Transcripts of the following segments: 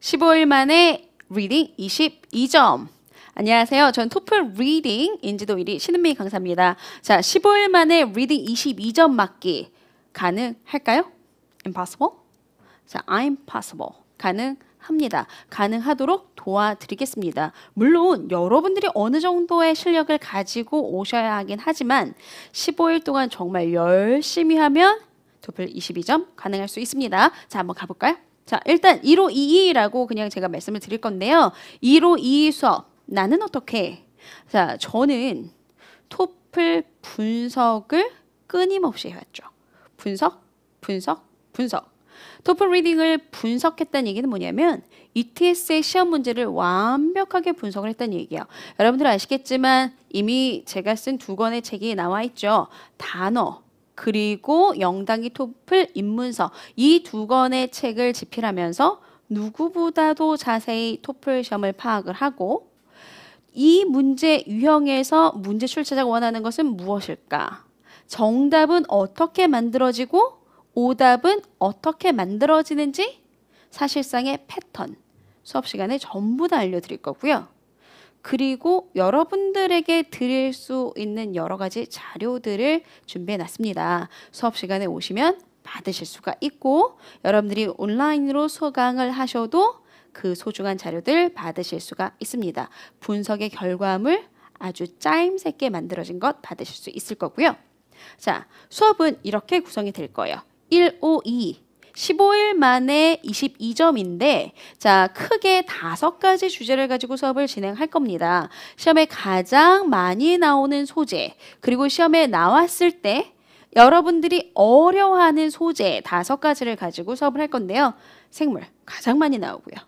15일 만에 리딩 22점. 안녕하세요. 저 토플 리딩 인지도 1위 신은미 강사입니다. 자, 15일 만에 리딩 22점 맞기 가능할까요? Impossible? 자, I'm possible. 가능합니다. 가능하도록 도와드리겠습니다. 물론 여러분들이 어느 정도의 실력을 가지고 오셔야 하긴 하지만 15일 동안 정말 열심히 하면 토플 22점 가능할 수 있습니다. 자, 한번 가볼까요? 자, 일단 1호 2이라고 그냥 제가 말씀을 드릴 건데요. 1호 2 수업 나는 어떻게? 자, 저는 토플 분석을 끊임없이 해왔죠. 분석, 분석, 분석. 토플 리딩을 분석했다는 얘기는 뭐냐면 ETS의 시험 문제를 완벽하게 분석을 했다는 얘기예요. 여러분들 아시겠지만 이미 제가 쓴 두 권의 책이 나와 있죠. 단어, 그리고 영당기 토플 입문서 이 두 권의 책을 집필하면서 누구보다도 자세히 토플 시험을 파악을 하고 이 문제 유형에서 문제 출제자가 원하는 것은 무엇일까? 정답은 어떻게 만들어지고 오답은 어떻게 만들어지는지 사실상의 패턴 수업 시간에 전부 다 알려드릴 거고요. 그리고 여러분들에게 드릴 수 있는 여러 가지 자료들을 준비해 놨습니다. 수업 시간에 오시면 받으실 수가 있고 여러분들이 온라인으로 소강을 하셔도 그 소중한 자료들 받으실 수가 있습니다. 분석의 결과물 아주 짜임새게 만들어진 것 받으실 수 있을 거고요. 자, 수업은 이렇게 구성이 될 거예요. 1, 5, 2 15일 만에 22점인데 자 크게 다섯 가지 주제를 가지고 수업을 진행할 겁니다. 시험에 가장 많이 나오는 소재 그리고 시험에 나왔을 때 여러분들이 어려워하는 소재 다섯 가지를 가지고 수업을 할 건데요. 생물 가장 많이 나오고요.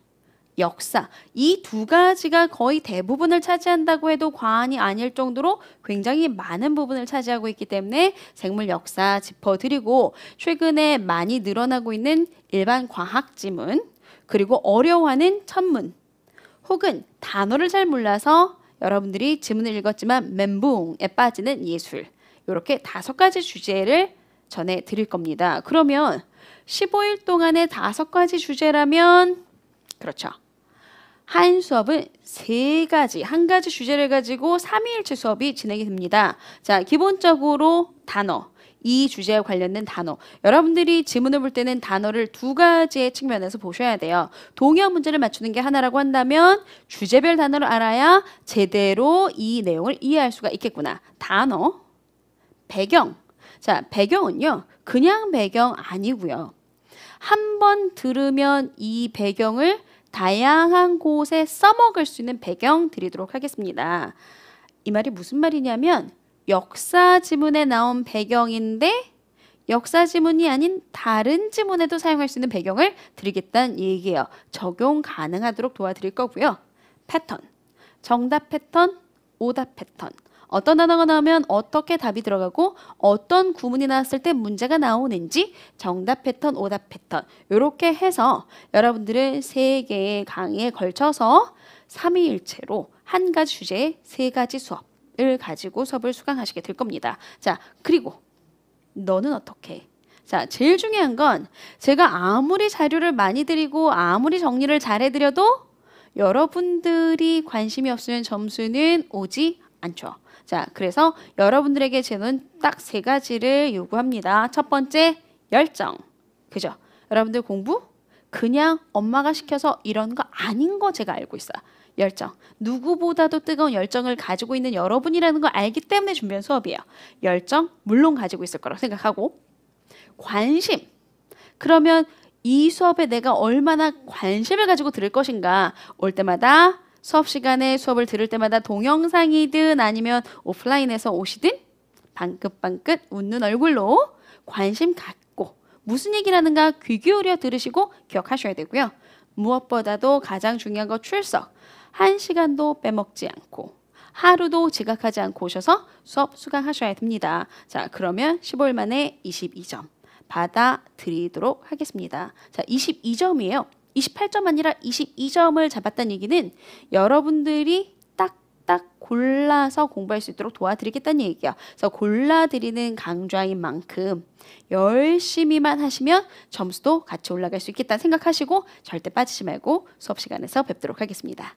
역사 이 두 가지가 거의 대부분을 차지한다고 해도 과언이 아닐 정도로 굉장히 많은 부분을 차지하고 있기 때문에 생물 역사 짚어드리고 최근에 많이 늘어나고 있는 일반 과학 지문 그리고 어려워하는 천문 혹은 단어를 잘 몰라서 여러분들이 지문을 읽었지만 멘붕에 빠지는 예술 이렇게 다섯 가지 주제를 전해 드릴 겁니다. 그러면 15일 동안의 다섯 가지 주제라면 그렇죠. 한 수업은 세 가지, 한 가지 주제를 가지고 3일째 수업이 진행이 됩니다. 자, 기본적으로 단어. 이 주제와 관련된 단어. 여러분들이 지문을 볼 때는 단어를 두 가지의 측면에서 보셔야 돼요. 동요 문제를 맞추는 게 하나라고 한다면 주제별 단어를 알아야 제대로 이 내용을 이해할 수가 있겠구나. 단어, 배경. 자, 배경은요. 그냥 배경 아니고요. 한 번 들으면 이 배경을 다양한 곳에 써먹을 수 있는 배경 드리도록 하겠습니다. 이 말이 무슨 말이냐면 역사 지문에 나온 배경인데 역사 지문이 아닌 다른 지문에도 사용할 수 있는 배경을 드리겠다는 얘기예요. 적용 가능하도록 도와드릴 거고요. 패턴, 정답 패턴, 오답 패턴, 어떤 단어가 나오면 어떻게 답이 들어가고 어떤 구문이 나왔을 때 문제가 나오는지 정답 패턴, 오답 패턴 이렇게 해서 여러분들은 세 개의 강의에 걸쳐서 삼위일체로 한 가지 주제에 세 가지 수업을 가지고 수업을 수강하시게 될 겁니다. 자, 그리고 너는 어떻게? 자, 제일 중요한 건 제가 아무리 자료를 많이 드리고 아무리 정리를 잘해드려도 여러분들이 관심이 없으면 점수는 오지 않죠. 자, 그래서 여러분들에게 저는 딱 세 가지를 요구합니다. 첫 번째, 열정. 그죠? 여러분들 공부? 그냥 엄마가 시켜서 이런 거 아닌 거 제가 알고 있어요. 열정. 누구보다도 뜨거운 열정을 가지고 있는 여러분이라는 걸 알기 때문에 준비한 수업이에요. 열정, 물론 가지고 있을 거라고 생각하고, 관심. 그러면 이 수업에 내가 얼마나 관심을 가지고 들을 것인가. 올 때마다 수업 시간에 수업을 들을 때마다 동영상이든 아니면 오프라인에서 오시든 방긋방긋 웃는 얼굴로 관심 갖고 무슨 얘기라는가 귀 기울여 들으시고 기억하셔야 되고요. 무엇보다도 가장 중요한 거 출석. 한 시간도 빼먹지 않고 하루도 지각하지 않고 오셔서 수업 수강하셔야 됩니다. 자, 그러면 15일 만에 22점 받아드리도록 하겠습니다. 자, 22점이에요. 28점 아니라 22점을 잡았다는 얘기는 여러분들이 딱딱 골라서 공부할 수 있도록 도와드리겠다는 얘기야. 그래서 골라드리는 강좌인 만큼 열심히만 하시면 점수도 같이 올라갈 수 있겠다 생각하시고 절대 빠지지 말고 수업 시간에서 뵙도록 하겠습니다.